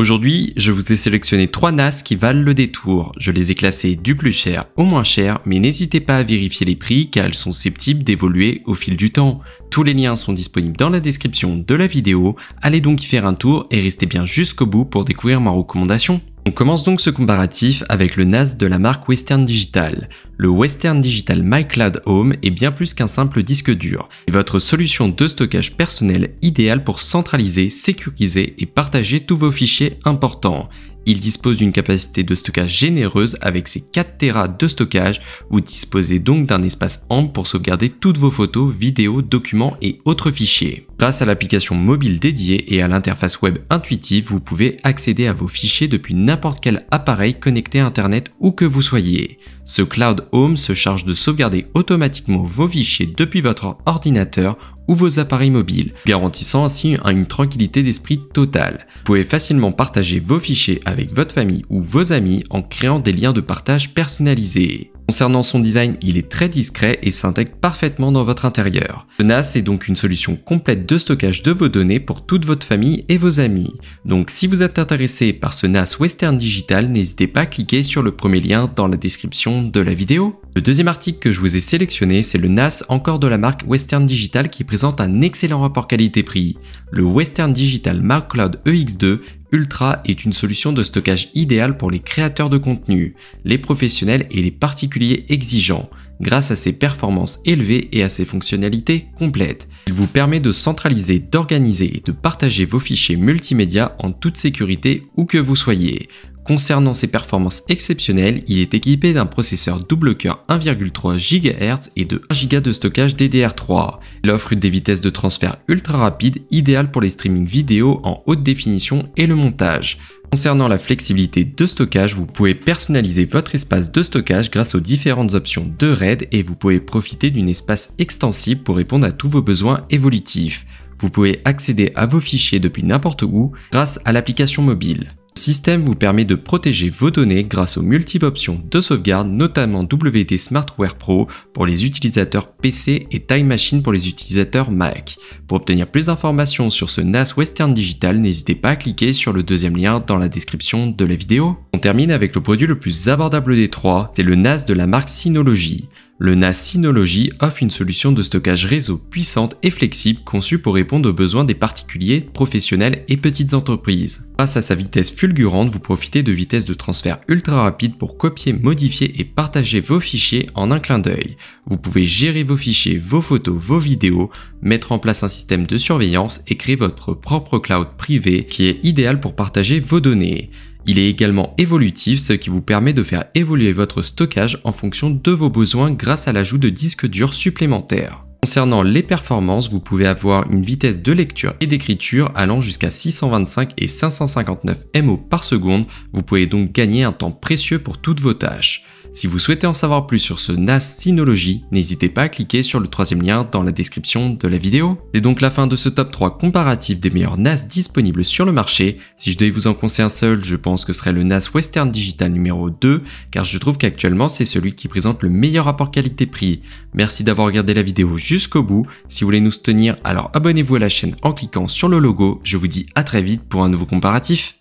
Aujourd'hui, je vous ai sélectionné trois NAS qui valent le détour. Je les ai classés du plus cher au moins cher, mais n'hésitez pas à vérifier les prix car elles sont susceptibles d'évoluer au fil du temps. Tous les liens sont disponibles dans la description de la vidéo, allez donc y faire un tour et restez bien jusqu'au bout pour découvrir ma recommandation. On commence donc ce comparatif avec le NAS de la marque Western Digital le Western Digital MyCloud Home est bien plus qu'un simple disque dur, c'est votre solution de stockage personnel idéale pour centraliser, sécuriser et partager tous vos fichiers importants. Il dispose d'une capacité de stockage généreuse avec ses 4 Tera de stockage. Vous disposez donc d'un espace ample pour sauvegarder toutes vos photos, vidéos, documents et autres fichiers. Grâce à l'application mobile dédiée et à l'interface web intuitive, vous pouvez accéder à vos fichiers depuis n'importe quel appareil connecté à Internet où que vous soyez. Ce cloud Home se charge de sauvegarder automatiquement vos fichiers depuis votre ordinateur ou vos appareils mobiles, garantissant ainsi une tranquillité d'esprit totale. Vous pouvez facilement partager vos fichiers avec votre famille ou vos amis en créant des liens de partage personnalisés. Concernant son design, il est très discret et s'intègre parfaitement dans votre intérieur. Le NAS est donc une solution complète de stockage de vos données pour toute votre famille et vos amis. Donc si vous êtes intéressé par ce NAS Western Digital, n'hésitez pas à cliquer sur le premier lien dans la description de la vidéo. Le deuxième article que je vous ai sélectionné, c'est le NAS encore de la marque Western Digital qui présente un excellent rapport qualité-prix. Le Western Digital Mark Cloud EX2 Ultra est une solution de stockage idéale pour les créateurs de contenu, les professionnels et les particuliers exigeants grâce à ses performances élevées et à ses fonctionnalités complètes. Il vous permet de centraliser, d'organiser et de partager vos fichiers multimédia en toute sécurité où que vous soyez. Concernant ses performances exceptionnelles, il est équipé d'un processeur double cœur 1,3 GHz et de 1 Go de stockage DDR3. Il offre des vitesses de transfert ultra rapides, idéales pour les streamings vidéo en haute définition et le montage. Concernant la flexibilité de stockage, vous pouvez personnaliser votre espace de stockage grâce aux différentes options de RAID et vous pouvez profiter d'un espace extensible pour répondre à tous vos besoins évolutifs. Vous pouvez accéder à vos fichiers depuis n'importe où grâce à l'application mobile système vous permet de protéger vos données grâce aux multiples options de sauvegarde, notamment WD Smartware Pro pour les utilisateurs PC et Time Machine pour les utilisateurs Mac. Pour obtenir plus d'informations sur ce NAS Western Digital, n'hésitez pas à cliquer sur le deuxième lien dans la description de la vidéo. On termine avec le produit le plus abordable des trois, c'est le NAS de la marque Synology le NAS Synology offre une solution de stockage réseau puissante et flexible conçue pour répondre aux besoins des particuliers, professionnels et petites entreprises. Face à sa vitesse fulgurante, vous profitez de vitesses de transfert ultra rapides pour copier, modifier et partager vos fichiers en un clin d'œil. Vous pouvez gérer vos fichiers, vos photos, vos vidéos, mettre en place un système de surveillance et créer votre propre cloud privé qui est idéal pour partager vos données. Il est également évolutif, ce qui vous permet de faire évoluer votre stockage en fonction de vos besoins grâce à l'ajout de disques durs supplémentaires. Concernant les performances, vous pouvez avoir une vitesse de lecture et d'écriture allant jusqu'à 625 et 559 MO par seconde, vous pouvez donc gagner un temps précieux pour toutes vos tâches. Si vous souhaitez en savoir plus sur ce NAS Synology, n'hésitez pas à cliquer sur le troisième lien dans la description de la vidéo. C'est donc la fin de ce top 3 comparatif des meilleurs NAS disponibles sur le marché. Si je devais vous en conseiller un seul, je pense que ce serait le NAS Western Digital numéro 2, car je trouve qu'actuellement c'est celui qui présente le meilleur rapport qualité-prix. Merci d'avoir regardé la vidéo jusqu'au bout. Si vous voulez nous soutenir, alors abonnez-vous à la chaîne en cliquant sur le logo. Je vous dis à très vite pour un nouveau comparatif.